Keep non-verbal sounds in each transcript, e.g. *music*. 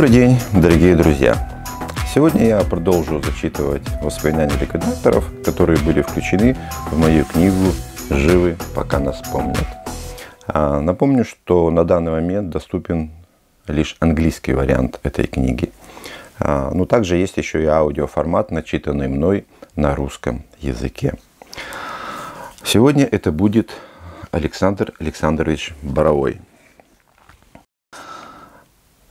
Добрый день, дорогие друзья! Сегодня я продолжу зачитывать воспоминания ликвидаторов, которые были включены в мою книгу «Живы, пока нас помнят». А, напомню, что на данный момент доступен лишь английский вариант этой книги. А, но также есть еще и аудиоформат, начитанный мной на русском языке. Сегодня это будет Александр Александрович Боровой –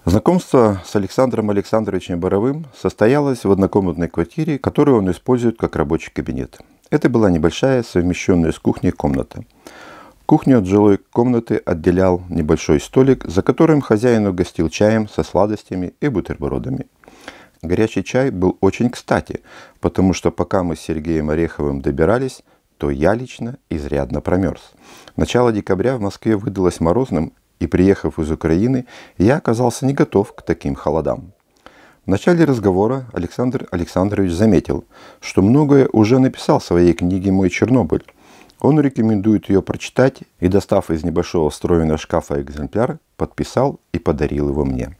Знакомство с Александром Александровичем Боровым состоялось в однокомнатной квартире, которую он использует как рабочий кабинет. Это была небольшая, совмещенная с кухней комната. Кухню от жилой комнаты отделял небольшой столик, за которым хозяин угостил чаем со сладостями и бутербродами. Горячий чай был очень кстати, потому что пока мы с Сергеем Ореховым добирались, то я лично изрядно промерз. Начало декабря в Москве выдалось морозным, и приехав из Украины, я оказался не готов к таким холодам. В начале разговора Александр Александрович заметил, что многое уже написал в своей книге «Мой Чернобыль». Он рекомендует ее прочитать и, достав из небольшого встроенного шкафа экземпляр, подписал и подарил его мне.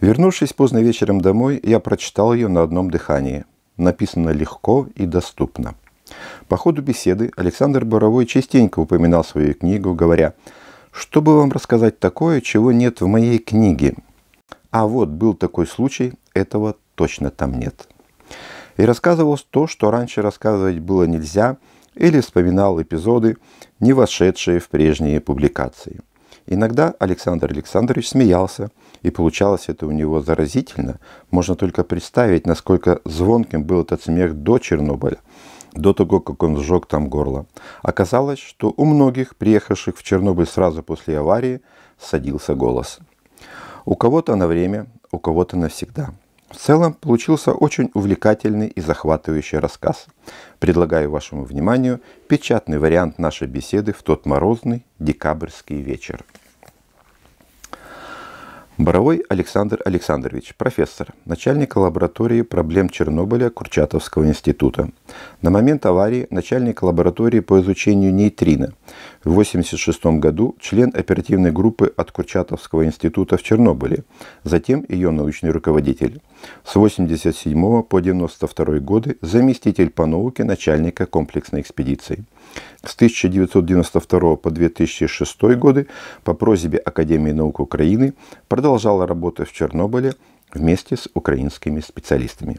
Вернувшись поздно вечером домой, я прочитал ее на одном дыхании. Написано легко и доступно. По ходу беседы Александр Боровой частенько упоминал свою книгу, говоря – чтобы вам рассказать такое, чего нет в моей книге. А вот был такой случай, этого точно там нет. И рассказывалось то, что раньше рассказывать было нельзя, или вспоминал эпизоды, не вошедшие в прежние публикации. Иногда Александр Александрович смеялся, и получалось это у него заразительно. Можно только представить, насколько звонким был этот смех до Чернобыля – до того, как он сжег там горло. Оказалось, что у многих, приехавших в Чернобыль сразу после аварии, садился голос. У кого-то на время, у кого-то навсегда. В целом, получился очень увлекательный и захватывающий рассказ. Предлагаю вашему вниманию печатный вариант нашей беседы в тот морозный декабрьский вечер. Боровой Александр Александрович, профессор, начальник лаборатории проблем Чернобыля Курчатовского института. На момент аварии начальник лаборатории по изучению нейтрино. В 1986 году член оперативной группы от Курчатовского института в Чернобыле, затем ее научный руководитель. С 1987 по 1992 годы заместитель по науке начальника комплексной экспедиции. С 1992 по 2006 годы по просьбе Академии наук Украины продолжала работу в Чернобыле вместе с украинскими специалистами.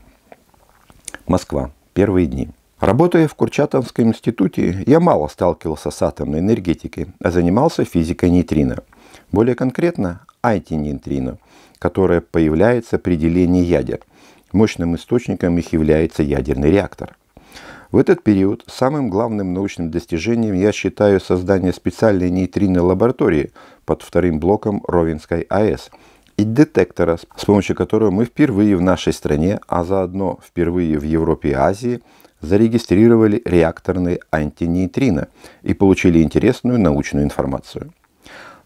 Москва. Первые дни. Работая в Курчатовском институте, я мало сталкивался с атомной энергетикой, а занимался физикой нейтрино. Более конкретно, антинейтрино, которая появляется при делении ядер. Мощным источником их является ядерный реактор – в этот период самым главным научным достижением я считаю создание специальной нейтринной лаборатории под вторым блоком Ровенской АЭС и детектора, с помощью которого мы впервые в нашей стране, а заодно впервые в Европе и Азии, зарегистрировали реакторные антинейтрино и получили интересную научную информацию.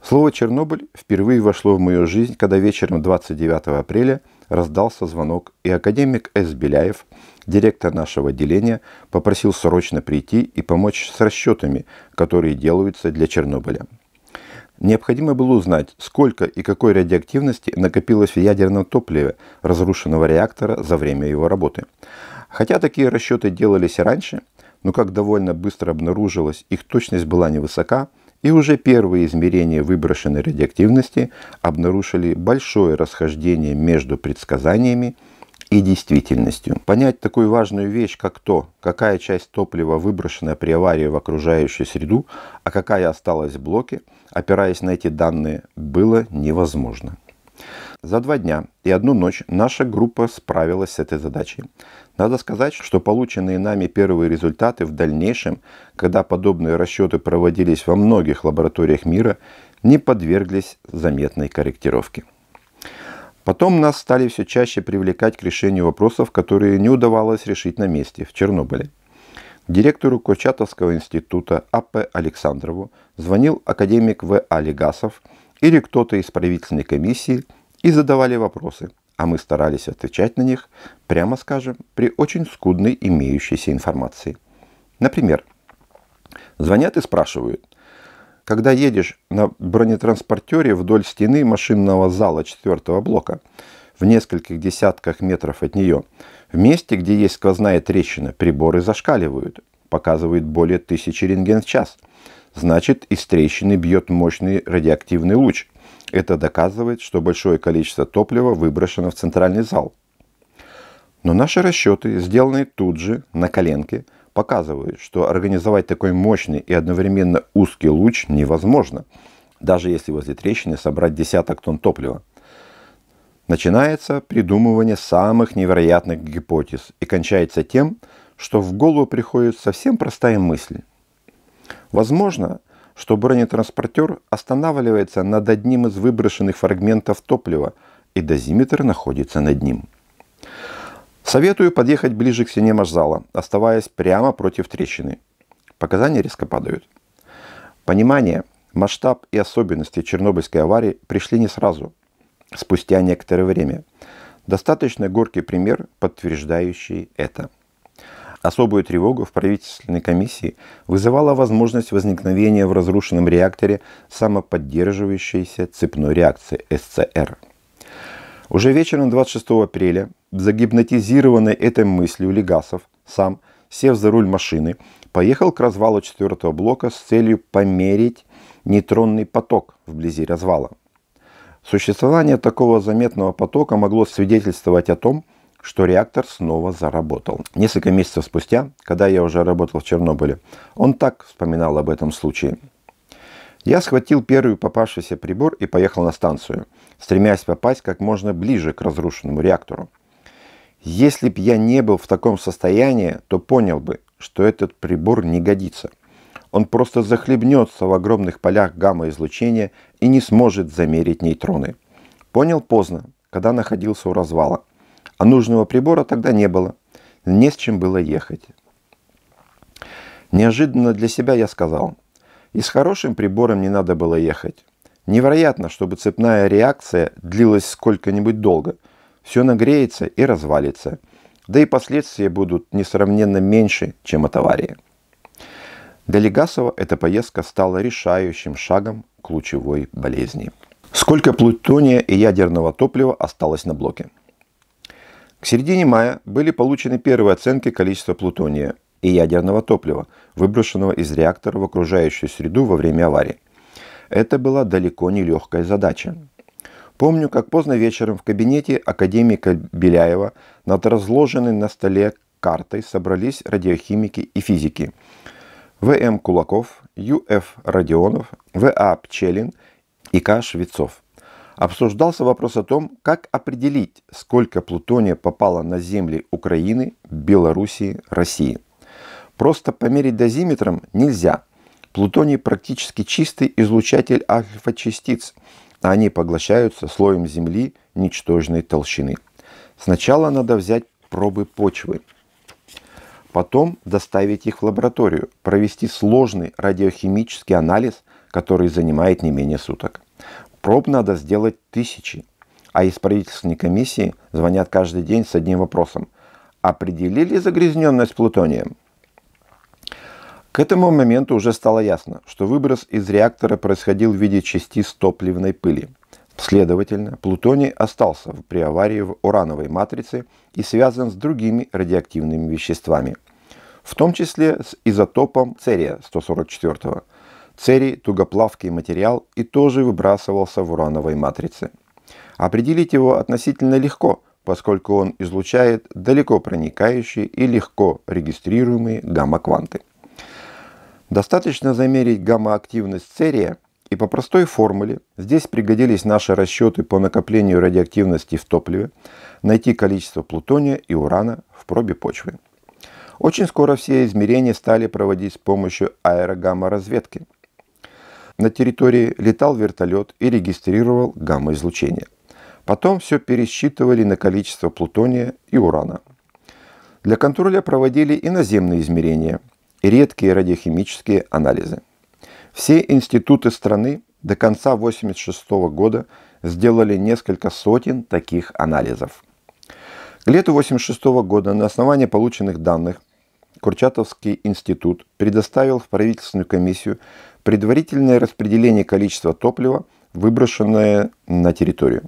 Слово «Чернобыль» впервые вошло в мою жизнь, когда вечером 29 апреля раздался звонок, и академик С. Беляев – директор нашего отделения попросил срочно прийти и помочь с расчетами, которые делаются для Чернобыля. Необходимо было узнать, сколько и какой радиоактивности накопилось в ядерном топливе разрушенного реактора за время его работы. Хотя такие расчеты делались и раньше, но как довольно быстро обнаружилось, их точность была невысока, и уже первые измерения выброшенной радиоактивности обнаружили большое расхождение между предсказаниями и действительностью. Понять такую важную вещь, как то, какая часть топлива выброшена при аварии в окружающую среду, а какая осталась в блоке, опираясь на эти данные, было невозможно. За два дня и одну ночь наша группа справилась с этой задачей. Надо сказать, что полученные нами первые результаты в дальнейшем, когда подобные расчеты проводились во многих лабораториях мира, не подверглись заметной корректировке. Потом нас стали все чаще привлекать к решению вопросов, которые не удавалось решить на месте, в Чернобыле. Директору Кочатовского института А.П. Александрову звонил академик В. А. или кто-то из правительственной комиссии и задавали вопросы, а мы старались отвечать на них, прямо скажем, при очень скудной имеющейся информации. Например, звонят и спрашивают, когда едешь на бронетранспортере вдоль стены машинного зала четвертого блока, в нескольких десятках метров от нее, в месте, где есть сквозная трещина, приборы зашкаливают, показывают более тысячи рентген в час. Значит, из трещины бьет мощный радиоактивный луч. Это доказывает, что большое количество топлива выброшено в центральный зал. Но наши расчеты, сделанные тут же, на коленке, показывают, что организовать такой мощный и одновременно узкий луч невозможно, даже если возле трещины собрать десяток тонн топлива. Начинается придумывание самых невероятных гипотез и кончается тем, что в голову приходит совсем простая мысль. Возможно, что бронетранспортер останавливается над одним из выброшенных фрагментов топлива, и дозиметр находится над ним – Советую подъехать ближе к стене машзала, оставаясь прямо против трещины. Показания резко падают. Понимание, масштаб и особенности Чернобыльской аварии пришли не сразу, спустя некоторое время. Достаточно горький пример, подтверждающий это. Особую тревогу в правительственной комиссии вызывала возможность возникновения в разрушенном реакторе самоподдерживающейся цепной реакции СЦР – уже вечером 26 апреля, загипнотизированный этой мыслью Легасов, сам, сев за руль машины, поехал к развалу четвертого блока с целью померить нейтронный поток вблизи развала. Существование такого заметного потока могло свидетельствовать о том, что реактор снова заработал. Несколько месяцев спустя, когда я уже работал в Чернобыле, он так вспоминал об этом случае – я схватил первый попавшийся прибор и поехал на станцию, стремясь попасть как можно ближе к разрушенному реактору. Если б я не был в таком состоянии, то понял бы, что этот прибор не годится. Он просто захлебнется в огромных полях гамма-излучения и не сможет замерить нейтроны. Понял поздно, когда находился у развала. А нужного прибора тогда не было. Не с чем было ехать. Неожиданно для себя я сказал – и с хорошим прибором не надо было ехать. Невероятно, чтобы цепная реакция длилась сколько-нибудь долго. Все нагреется и развалится. Да и последствия будут несравненно меньше, чем от аварии. Для Легасова эта поездка стала решающим шагом к лучевой болезни. Сколько плутония и ядерного топлива осталось на блоке? К середине мая были получены первые оценки количества плутония – и ядерного топлива, выброшенного из реактора в окружающую среду во время аварии. Это была далеко не легкая задача. Помню, как поздно вечером в кабинете академика Беляева над разложенной на столе картой собрались радиохимики и физики. В.М. Кулаков, Ю.Ф. Родионов, В.А. Пчелин и К. Швецов. Обсуждался вопрос о том, как определить, сколько плутония попало на земли Украины, Белоруссии, России – Просто померить дозиметром нельзя. Плутоний практически чистый излучатель альфа-частиц, а они поглощаются слоем Земли ничтожной толщины. Сначала надо взять пробы почвы, потом доставить их в лабораторию, провести сложный радиохимический анализ, который занимает не менее суток. Проб надо сделать тысячи, а из правительственной комиссии звонят каждый день с одним вопросом. Определили загрязненность плутонием? К этому моменту уже стало ясно, что выброс из реактора происходил в виде частиц топливной пыли. Следовательно, плутоний остался при аварии в урановой матрице и связан с другими радиоактивными веществами, в том числе с изотопом церия-144. Церий – тугоплавкий материал и тоже выбрасывался в урановой матрице. Определить его относительно легко, поскольку он излучает далеко проникающие и легко регистрируемые гамма-кванты. Достаточно замерить гамма-активность церия, и по простой формуле, здесь пригодились наши расчеты по накоплению радиоактивности в топливе, найти количество плутония и урана в пробе почвы. Очень скоро все измерения стали проводить с помощью аэрогамма-разведки. На территории летал вертолет и регистрировал гамма-излучение. Потом все пересчитывали на количество плутония и урана. Для контроля проводили и наземные измерения – редкие радиохимические анализы. Все институты страны до конца 1986 года сделали несколько сотен таких анализов. К лету 1986 года на основании полученных данных Курчатовский институт предоставил в правительственную комиссию предварительное распределение количества топлива, выброшенное на территорию.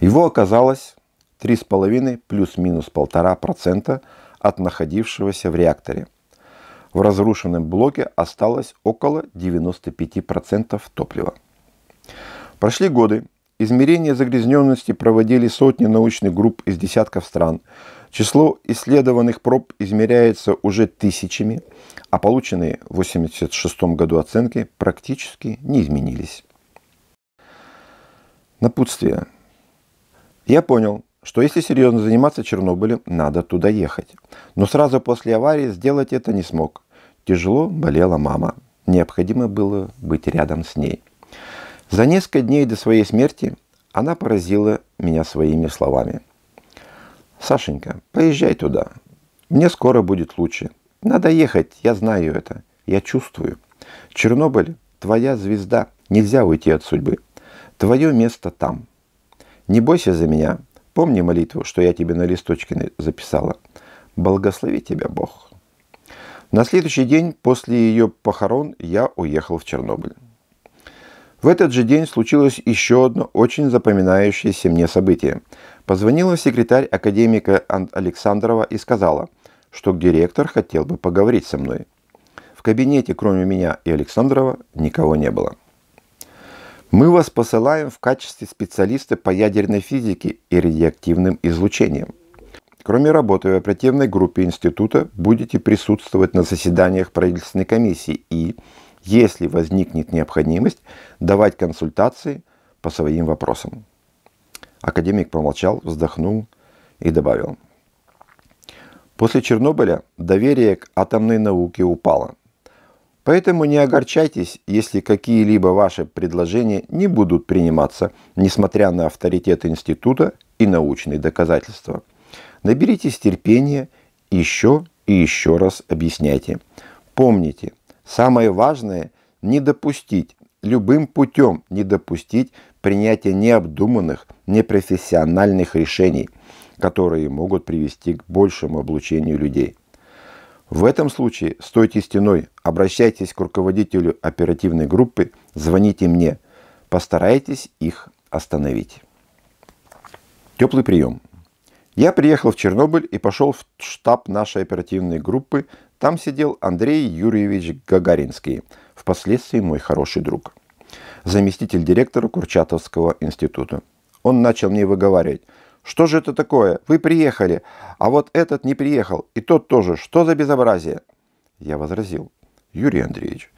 Его оказалось 3,5 плюс-минус 1,5% от находившегося в реакторе. В разрушенном блоке осталось около 95% топлива. Прошли годы. Измерения загрязненности проводили сотни научных групп из десятков стран. Число исследованных проб измеряется уже тысячами, а полученные в 1986 году оценки практически не изменились. Напутствие. Я понял, что если серьезно заниматься Чернобылем, надо туда ехать. Но сразу после аварии сделать это не смог. Тяжело болела мама. Необходимо было быть рядом с ней. За несколько дней до своей смерти она поразила меня своими словами. «Сашенька, поезжай туда. Мне скоро будет лучше. Надо ехать, я знаю это. Я чувствую. Чернобыль – твоя звезда. Нельзя уйти от судьбы. Твое место там. Не бойся за меня, Помни молитву, что я тебе на листочке записала. Благослови тебя Бог. На следующий день после ее похорон я уехал в Чернобыль. В этот же день случилось еще одно очень запоминающееся мне событие. Позвонила секретарь академика Александрова и сказала, что директор хотел бы поговорить со мной. В кабинете, кроме меня и Александрова, никого не было. Мы вас посылаем в качестве специалиста по ядерной физике и радиоактивным излучениям. Кроме работы в оперативной группе института, будете присутствовать на заседаниях правительственной комиссии и, если возникнет необходимость, давать консультации по своим вопросам. Академик помолчал, вздохнул и добавил. После Чернобыля доверие к атомной науке упало. Поэтому не огорчайтесь, если какие-либо ваши предложения не будут приниматься, несмотря на авторитет института и научные доказательства. Наберитесь терпения, еще и еще раз объясняйте. Помните, самое важное – не допустить, любым путем не допустить принятия необдуманных, непрофессиональных решений, которые могут привести к большему облучению людей. В этом случае стойте стеной, обращайтесь к руководителю оперативной группы, звоните мне. Постарайтесь их остановить. Теплый прием. Я приехал в Чернобыль и пошел в штаб нашей оперативной группы. Там сидел Андрей Юрьевич Гагаринский, впоследствии мой хороший друг, заместитель директора Курчатовского института. Он начал мне выговаривать – что же это такое? Вы приехали, а вот этот не приехал, и тот тоже. Что за безобразие? Я возразил. Юрий Андреевич,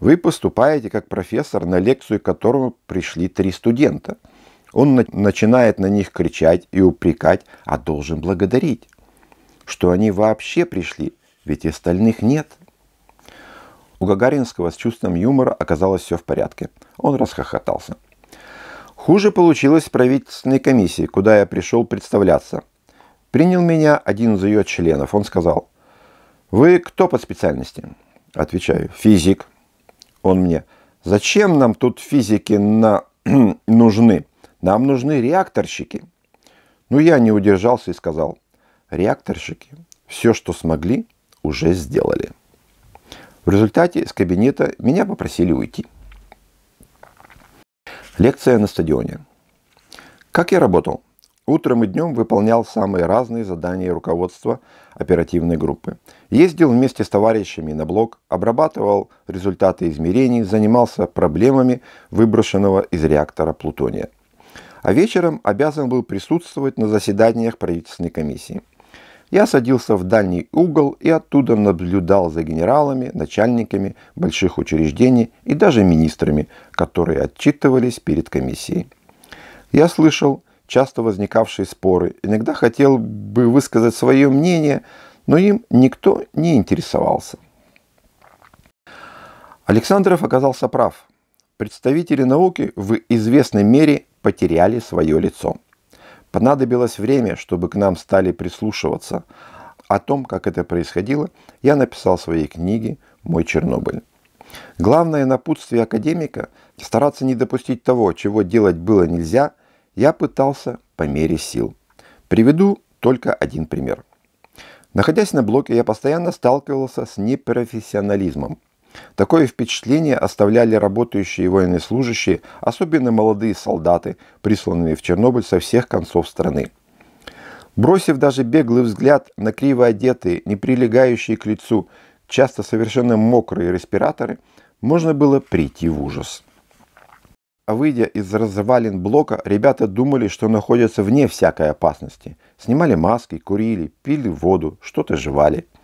вы поступаете как профессор, на лекцию к которому пришли три студента. Он на начинает на них кричать и упрекать, а должен благодарить, что они вообще пришли, ведь и остальных нет. У Гагаринского с чувством юмора оказалось все в порядке. Он расхохотался. Хуже получилось в правительственной комиссии, куда я пришел представляться. Принял меня один из ее членов. Он сказал, «Вы кто по специальности?» Отвечаю, «Физик». Он мне, «Зачем нам тут физики на... *clears throat* нужны? Нам нужны реакторщики». Ну, я не удержался и сказал, «Реакторщики все, что смогли, уже сделали». В результате из кабинета меня попросили уйти. Лекция на стадионе. Как я работал? Утром и днем выполнял самые разные задания руководства оперативной группы. Ездил вместе с товарищами на блок, обрабатывал результаты измерений, занимался проблемами выброшенного из реактора плутония. А вечером обязан был присутствовать на заседаниях правительственной комиссии – я садился в дальний угол и оттуда наблюдал за генералами, начальниками больших учреждений и даже министрами, которые отчитывались перед комиссией. Я слышал часто возникавшие споры, иногда хотел бы высказать свое мнение, но им никто не интересовался. Александров оказался прав. Представители науки в известной мере потеряли свое лицо. Понадобилось время, чтобы к нам стали прислушиваться. О том, как это происходило, я написал в своей книге «Мой Чернобыль». Главное напутствие академика – стараться не допустить того, чего делать было нельзя, я пытался по мере сил. Приведу только один пример. Находясь на блоке, я постоянно сталкивался с непрофессионализмом – Такое впечатление оставляли работающие военнослужащие, особенно молодые солдаты, присланные в Чернобыль со всех концов страны. Бросив даже беглый взгляд на криво одетые, не прилегающие к лицу, часто совершенно мокрые респираторы, можно было прийти в ужас. А выйдя из развалин блока, ребята думали, что находятся вне всякой опасности. Снимали маски, курили, пили воду, что-то жевали –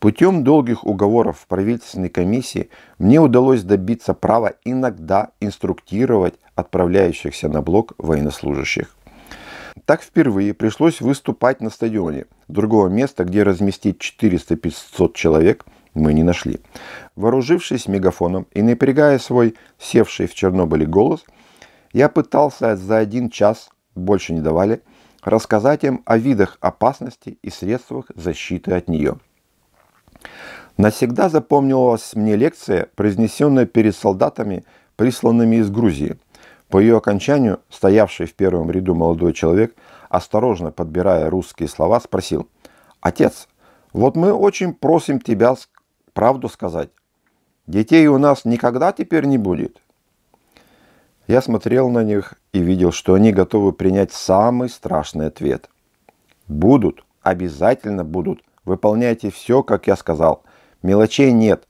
Путем долгих уговоров в правительственной комиссии мне удалось добиться права иногда инструктировать отправляющихся на блок военнослужащих. Так впервые пришлось выступать на стадионе. Другого места, где разместить 400-500 человек, мы не нашли. Вооружившись мегафоном и напрягая свой севший в Чернобыле голос, я пытался за один час, больше не давали, рассказать им о видах опасности и средствах защиты от нее – Навсегда запомнилась мне лекция, произнесенная перед солдатами, присланными из Грузии. По ее окончанию, стоявший в первом ряду молодой человек, осторожно подбирая русские слова, спросил, «Отец, вот мы очень просим тебя правду сказать. Детей у нас никогда теперь не будет». Я смотрел на них и видел, что они готовы принять самый страшный ответ. «Будут, обязательно будут», Выполняйте все, как я сказал. Мелочей нет.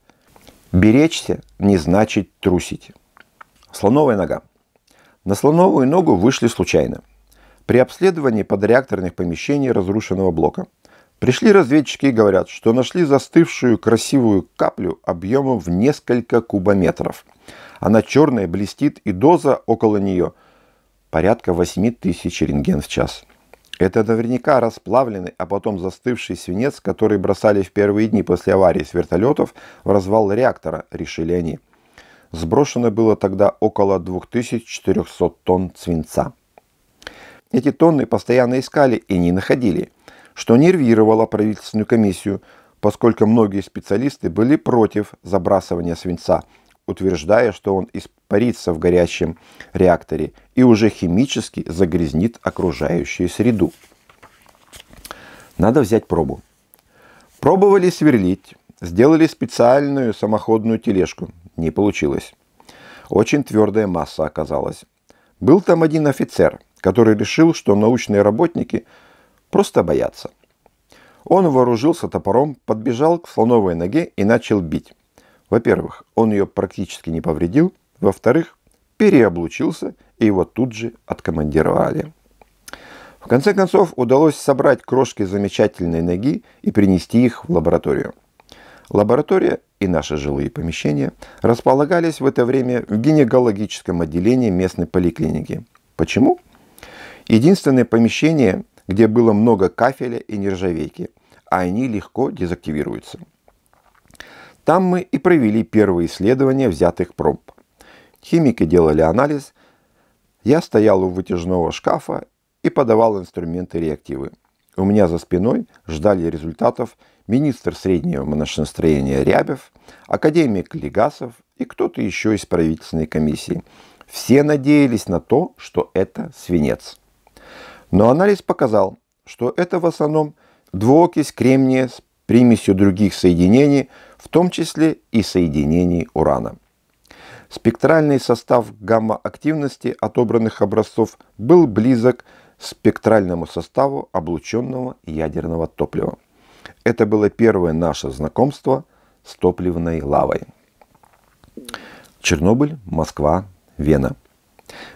Беречься не значит трусить. Слоновая нога. На слоновую ногу вышли случайно. При обследовании под реакторных помещений разрушенного блока пришли разведчики и говорят, что нашли застывшую красивую каплю объемом в несколько кубометров. Она черная, блестит, и доза около нее порядка тысяч рентген в час. Это наверняка расплавленный, а потом застывший свинец, который бросали в первые дни после аварии с вертолетов в развал реактора, решили они. Сброшено было тогда около 2400 тонн свинца. Эти тонны постоянно искали и не находили, что нервировало правительственную комиссию, поскольку многие специалисты были против забрасывания свинца – утверждая, что он испарится в горящем реакторе и уже химически загрязнит окружающую среду. Надо взять пробу. Пробовали сверлить, сделали специальную самоходную тележку. Не получилось. Очень твердая масса оказалась. Был там один офицер, который решил, что научные работники просто боятся. Он вооружился топором, подбежал к слоновой ноге и начал бить. Во-первых, он ее практически не повредил. Во-вторых, переоблучился, и его тут же откомандировали. В конце концов, удалось собрать крошки замечательной ноги и принести их в лабораторию. Лаборатория и наши жилые помещения располагались в это время в гинекологическом отделении местной поликлиники. Почему? Единственное помещение, где было много кафеля и нержавейки, а они легко дезактивируются – там мы и провели первые исследования взятых проб. Химики делали анализ. Я стоял у вытяжного шкафа и подавал инструменты реактивы. У меня за спиной ждали результатов министр среднего машиностроения Рябев, академик Легасов и кто-то еще из правительственной комиссии. Все надеялись на то, что это свинец. Но анализ показал, что это в основном двуокись кремния с примесью других соединений, в том числе и соединений урана. Спектральный состав гамма-активности отобранных образцов был близок к спектральному составу облученного ядерного топлива. Это было первое наше знакомство с топливной лавой. Чернобыль, Москва, Вена.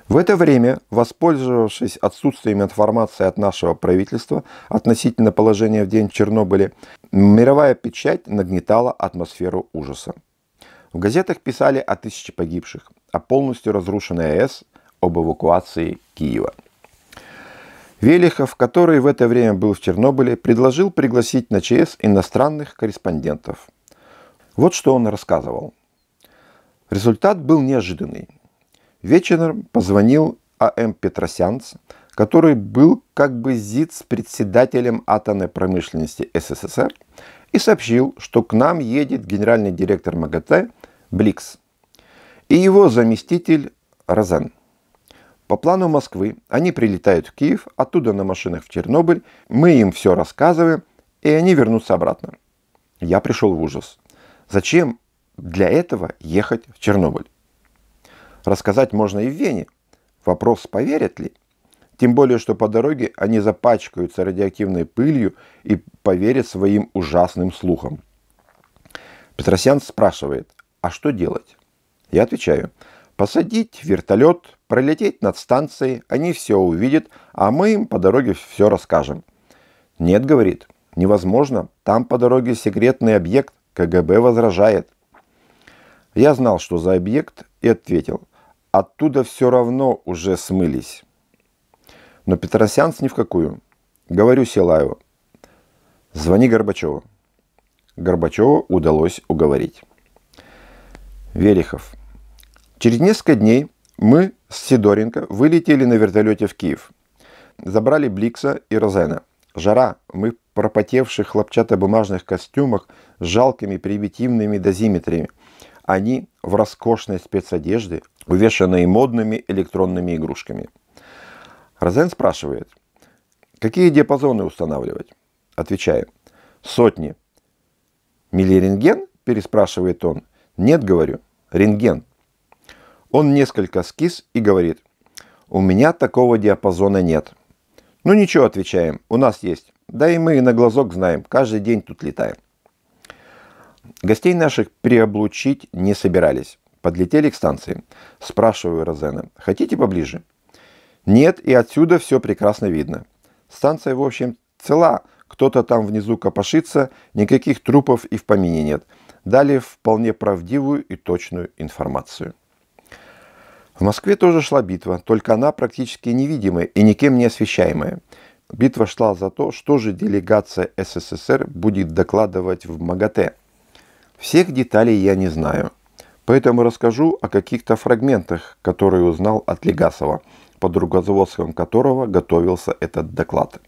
В это время, воспользовавшись отсутствием информации от нашего правительства относительно положения в день Чернобыля, мировая печать нагнетала атмосферу ужаса. В газетах писали о тысяче погибших, о полностью разрушенной АЭС, об эвакуации Киева. Велихов, который в это время был в Чернобыле, предложил пригласить на ЧС иностранных корреспондентов. Вот что он рассказывал. Результат был неожиданный. Вечером позвонил А.М. Петросянц, который был как бы ЗИЦ с председателем атомной промышленности СССР, и сообщил, что к нам едет генеральный директор МАГАТЭ Бликс и его заместитель Розен. По плану Москвы они прилетают в Киев, оттуда на машинах в Чернобыль, мы им все рассказываем, и они вернутся обратно. Я пришел в ужас. Зачем для этого ехать в Чернобыль? Рассказать можно и в Вене. Вопрос, поверят ли? Тем более, что по дороге они запачкаются радиоактивной пылью и поверят своим ужасным слухам. Петросян спрашивает, а что делать? Я отвечаю, посадить вертолет, пролететь над станцией, они все увидят, а мы им по дороге все расскажем. Нет, говорит, невозможно, там по дороге секретный объект, КГБ возражает. Я знал, что за объект, и ответил – оттуда все равно уже смылись. Но Петросянц ни в какую. Говорю Силаеву, звони Горбачеву. Горбачеву удалось уговорить. Верихов. Через несколько дней мы с Сидоренко вылетели на вертолете в Киев. Забрали Бликса и Розена. Жара. Мы в пропотевших хлопчатобумажных костюмах с жалкими примитивными дозиметрами. Они в роскошной спецодежде, увешанные модными электронными игрушками. Розен спрашивает, какие диапазоны устанавливать? Отвечаем, сотни. Миллирентген? Переспрашивает он. Нет, говорю, рентген. Он несколько скис и говорит, у меня такого диапазона нет. Ну ничего, отвечаем, у нас есть. Да и мы на глазок знаем, каждый день тут летаем. Гостей наших приоблучить не собирались. Подлетели к станции. Спрашиваю Розена, хотите поближе? Нет, и отсюда все прекрасно видно. Станция, в общем, цела. Кто-то там внизу копошится, никаких трупов и в помине нет. Дали вполне правдивую и точную информацию. В Москве тоже шла битва, только она практически невидимая и никем не освещаемая. Битва шла за то, что же делегация СССР будет докладывать в МАГАТЭ – всех деталей я не знаю, поэтому расскажу о каких-то фрагментах, которые узнал от Легасова, под руководством которого готовился этот доклад.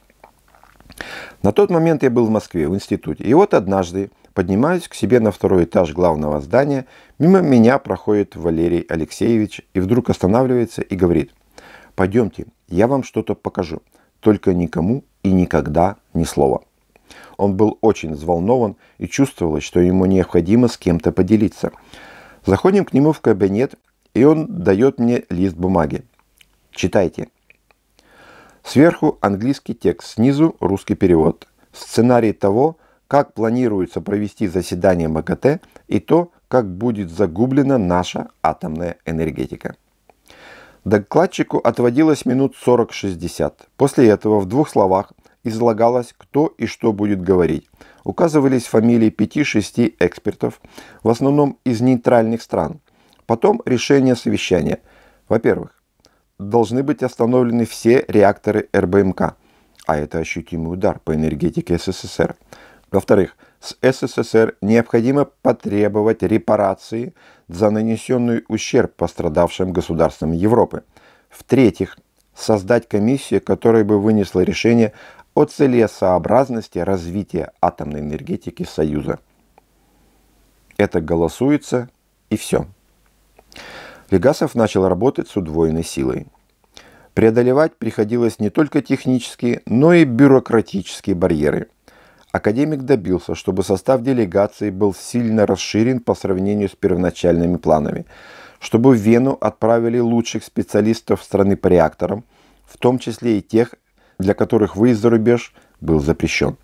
На тот момент я был в Москве, в институте. И вот однажды поднимаюсь к себе на второй этаж главного здания. Мимо меня проходит Валерий Алексеевич и вдруг останавливается и говорит, «Пойдемте, я вам что-то покажу, только никому и никогда ни слова». Он был очень взволнован и чувствовалось, что ему необходимо с кем-то поделиться. Заходим к нему в кабинет, и он дает мне лист бумаги. Читайте. Сверху английский текст, снизу русский перевод. Сценарий того, как планируется провести заседание МГТ и то, как будет загублена наша атомная энергетика. Докладчику отводилось минут 40-60. После этого в двух словах – излагалось, кто и что будет говорить. Указывались фамилии пяти-шести экспертов, в основном из нейтральных стран. Потом решение совещания. Во-первых, должны быть остановлены все реакторы РБМК, а это ощутимый удар по энергетике СССР. Во-вторых, с СССР необходимо потребовать репарации за нанесенный ущерб пострадавшим государствам Европы. В-третьих, создать комиссию, которая бы вынесла решение о целесообразности развития атомной энергетики Союза. Это голосуется и все. Легасов начал работать с удвоенной силой. Преодолевать приходилось не только технические, но и бюрократические барьеры. Академик добился, чтобы состав делегации был сильно расширен по сравнению с первоначальными планами, чтобы в Вену отправили лучших специалистов страны по реакторам, в том числе и тех, для которых выезд за рубеж был запрещен.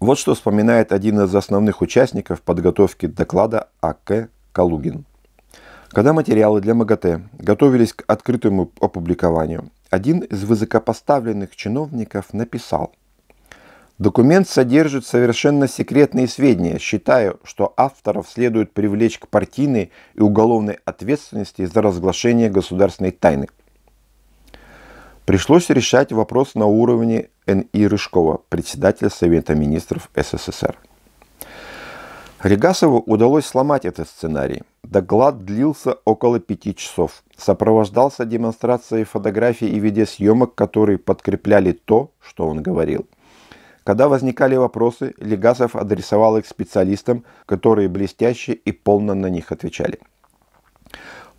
Вот что вспоминает один из основных участников подготовки доклада А.К. Калугин. Когда материалы для МАГАТЭ готовились к открытому опубликованию, один из высокопоставленных чиновников написал «Документ содержит совершенно секретные сведения. Считаю, что авторов следует привлечь к партийной и уголовной ответственности за разглашение государственной тайны». Пришлось решать вопрос на уровне Н.И. Рыжкова, председателя Совета министров СССР. Регасову удалось сломать этот сценарий. Доклад длился около пяти часов. Сопровождался демонстрацией фотографий и видеосъемок, которые подкрепляли то, что он говорил. Когда возникали вопросы, Легасов адресовал их специалистам, которые блестяще и полно на них отвечали.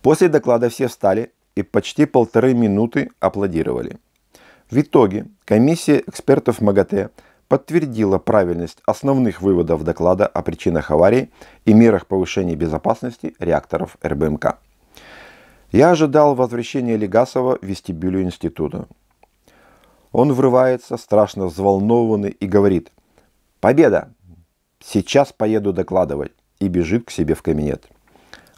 После доклада все встали, и почти полторы минуты аплодировали. В итоге комиссия экспертов МАГАТЭ подтвердила правильность основных выводов доклада о причинах аварии и мерах повышения безопасности реакторов РБМК. Я ожидал возвращения Легасова в вестибюлю института. Он врывается, страшно взволнованный, и говорит «Победа! Сейчас поеду докладывать!» и бежит к себе в кабинет.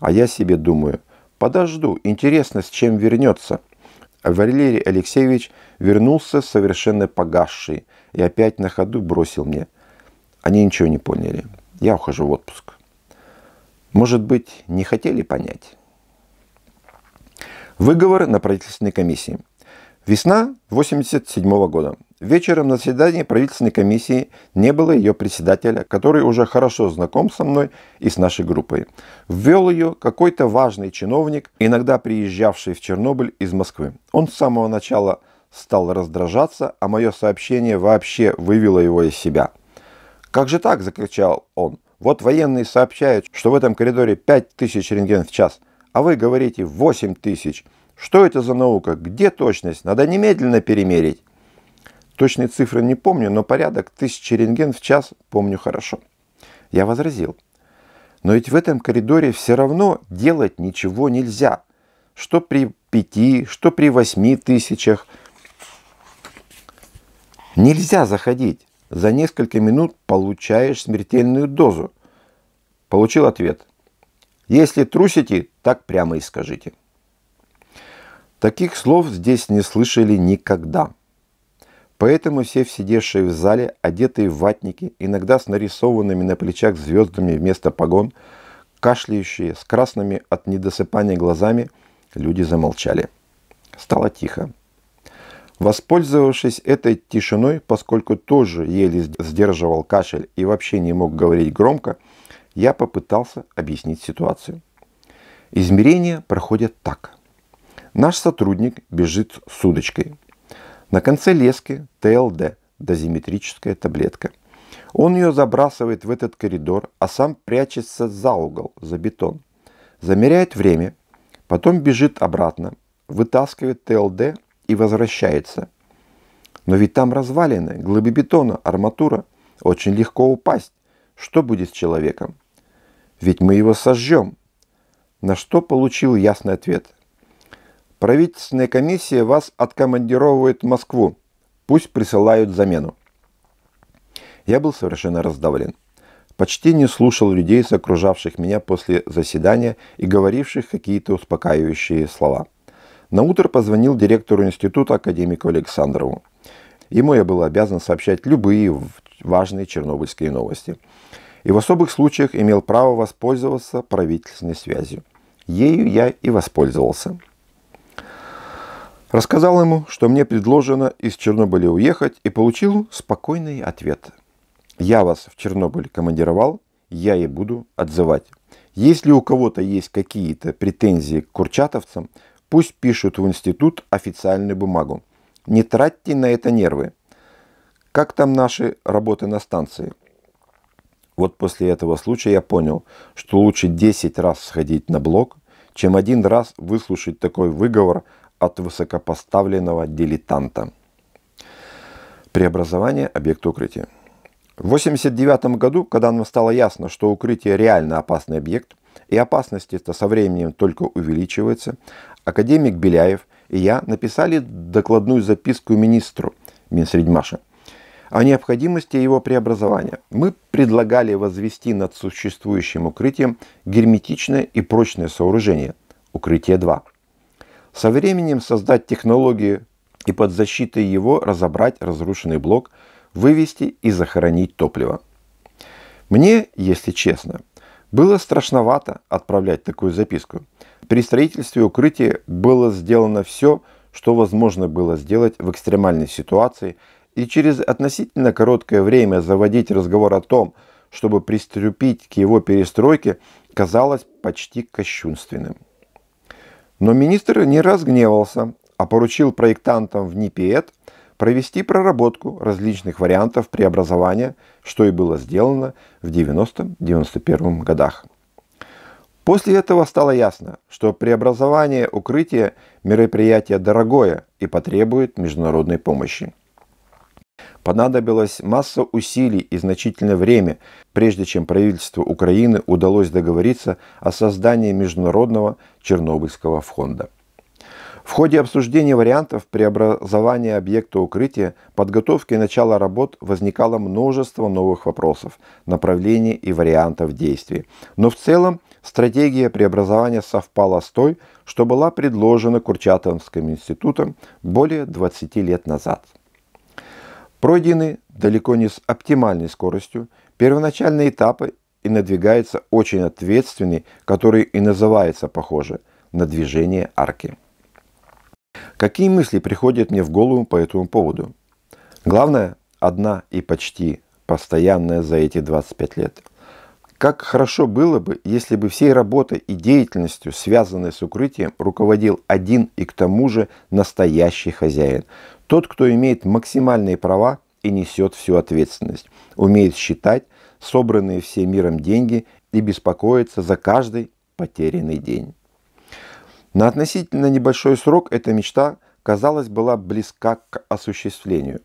А я себе думаю – Подожду, интересно, с чем вернется. Валерий Алексеевич вернулся совершенно погасший и опять на ходу бросил мне. Они ничего не поняли. Я ухожу в отпуск. Может быть, не хотели понять? Выговор на правительственной комиссии. Весна 1987 года. Вечером на заседании правительственной комиссии не было ее председателя, который уже хорошо знаком со мной и с нашей группой. Ввел ее какой-то важный чиновник, иногда приезжавший в Чернобыль из Москвы. Он с самого начала стал раздражаться, а мое сообщение вообще вывело его из себя. «Как же так?» – закричал он. «Вот военные сообщают, что в этом коридоре 5000 рентген в час, а вы говорите 8000. Что это за наука? Где точность? Надо немедленно перемерить». Точные цифры не помню, но порядок тысячи рентген в час помню хорошо. Я возразил. Но ведь в этом коридоре все равно делать ничего нельзя. Что при пяти, что при восьми тысячах. Нельзя заходить. За несколько минут получаешь смертельную дозу. Получил ответ. Если трусите, так прямо и скажите. Таких слов здесь не слышали никогда. Поэтому все сидевшие в зале, одетые в ватники, иногда с нарисованными на плечах звездами вместо погон, кашляющие, с красными от недосыпания глазами, люди замолчали. Стало тихо. Воспользовавшись этой тишиной, поскольку тоже еле сдерживал кашель и вообще не мог говорить громко, я попытался объяснить ситуацию. Измерения проходят так. Наш сотрудник бежит с удочкой – на конце лески ТЛД, дозиметрическая таблетка. Он ее забрасывает в этот коридор, а сам прячется за угол, за бетон. Замеряет время, потом бежит обратно, вытаскивает ТЛД и возвращается. Но ведь там развалины, глыбы бетона, арматура. Очень легко упасть. Что будет с человеком? Ведь мы его сожжем. На что получил ясный ответ. Правительственная комиссия вас откомандировывает в Москву. Пусть присылают замену. Я был совершенно раздавлен. Почти не слушал людей, окружавших меня после заседания и говоривших какие-то успокаивающие слова. На утро позвонил директору института академику Александрову. Ему я был обязан сообщать любые важные чернобыльские новости. И в особых случаях имел право воспользоваться правительственной связью. Ею я и воспользовался. Рассказал ему, что мне предложено из Чернобыля уехать, и получил спокойный ответ. «Я вас в Чернобыль командировал, я и буду отзывать. Если у кого-то есть какие-то претензии к курчатовцам, пусть пишут в институт официальную бумагу. Не тратьте на это нервы. Как там наши работы на станции? Вот после этого случая я понял, что лучше 10 раз сходить на блок, чем один раз выслушать такой выговор от высокопоставленного дилетанта. Преобразование объекта укрытия. В 1989 году, когда нам стало ясно, что укрытие реально опасный объект, и опасность это со временем только увеличивается, академик Беляев и я написали докладную записку министру Минсредмаша о необходимости его преобразования. Мы предлагали возвести над существующим укрытием герметичное и прочное сооружение – укрытие 2. Со временем создать технологии и под защитой его разобрать разрушенный блок, вывести и захоронить топливо. Мне, если честно, было страшновато отправлять такую записку. При строительстве укрытия было сделано все, что возможно было сделать в экстремальной ситуации, и через относительно короткое время заводить разговор о том, чтобы приступить к его перестройке, казалось почти кощунственным. Но министр не разгневался, а поручил проектантам в НИПИЭТ провести проработку различных вариантов преобразования, что и было сделано в 90-91 годах. После этого стало ясно, что преобразование укрытия мероприятие дорогое и потребует международной помощи. Понадобилась масса усилий и значительное время, прежде чем правительству Украины удалось договориться о создании Международного Чернобыльского фонда. В ходе обсуждения вариантов преобразования объекта укрытия, подготовки и начала работ возникало множество новых вопросов, направлений и вариантов действий. Но в целом стратегия преобразования совпала с той, что была предложена Курчатовским институтом более 20 лет назад. Пройдены далеко не с оптимальной скоростью первоначальные этапы и надвигается очень ответственный, который и называется, похоже, на движение арки. Какие мысли приходят мне в голову по этому поводу? Главное, одна и почти постоянная за эти 25 лет – как хорошо было бы, если бы всей работой и деятельностью, связанной с укрытием, руководил один и к тому же настоящий хозяин. Тот, кто имеет максимальные права и несет всю ответственность, умеет считать собранные все миром деньги и беспокоиться за каждый потерянный день. На относительно небольшой срок эта мечта, казалось, была близка к осуществлению.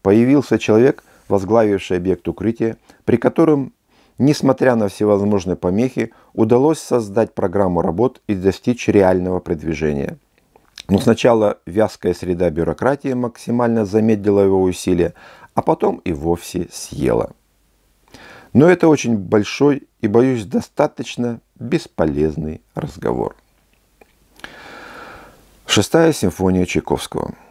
Появился человек, возглавивший объект укрытия, при котором Несмотря на всевозможные помехи, удалось создать программу работ и достичь реального продвижения. Но сначала вязкая среда бюрократии максимально замедлила его усилия, а потом и вовсе съела. Но это очень большой и, боюсь, достаточно бесполезный разговор. Шестая симфония Чайковского –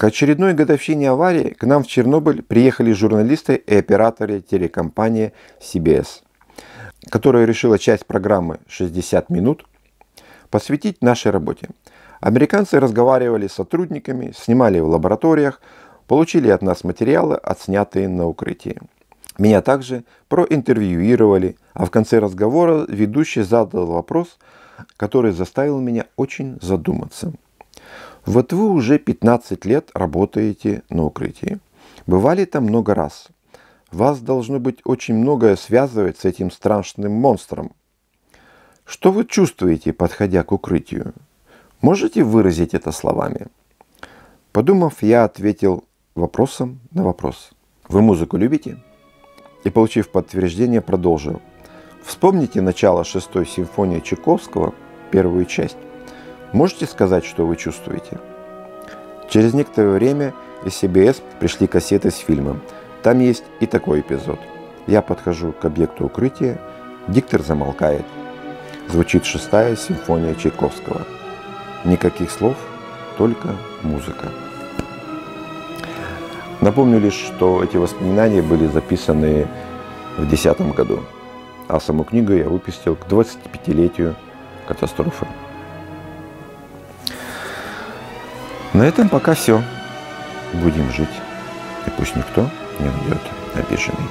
к очередной годовщине аварии к нам в Чернобыль приехали журналисты и операторы телекомпании CBS, которая решила часть программы «60 минут» посвятить нашей работе. Американцы разговаривали с сотрудниками, снимали в лабораториях, получили от нас материалы, отснятые на укрытии. Меня также проинтервьюировали, а в конце разговора ведущий задал вопрос, который заставил меня очень задуматься – вот вы уже 15 лет работаете на укрытии. Бывали там много раз. Вас должно быть очень многое связывать с этим страшным монстром. Что вы чувствуете, подходя к укрытию? Можете выразить это словами? Подумав, я ответил вопросом на вопрос. Вы музыку любите? И, получив подтверждение, продолжил. Вспомните начало шестой симфонии Чайковского, первую часть. Можете сказать, что вы чувствуете? Через некоторое время из CBS пришли кассеты с фильмом. Там есть и такой эпизод. Я подхожу к объекту укрытия, диктор замолкает. Звучит шестая симфония Чайковского. Никаких слов, только музыка. Напомню лишь, что эти воспоминания были записаны в 2010 году, а саму книгу я выпустил к 25-летию катастрофы. На этом пока все. Будем жить. И пусть никто не уйдет обиженный.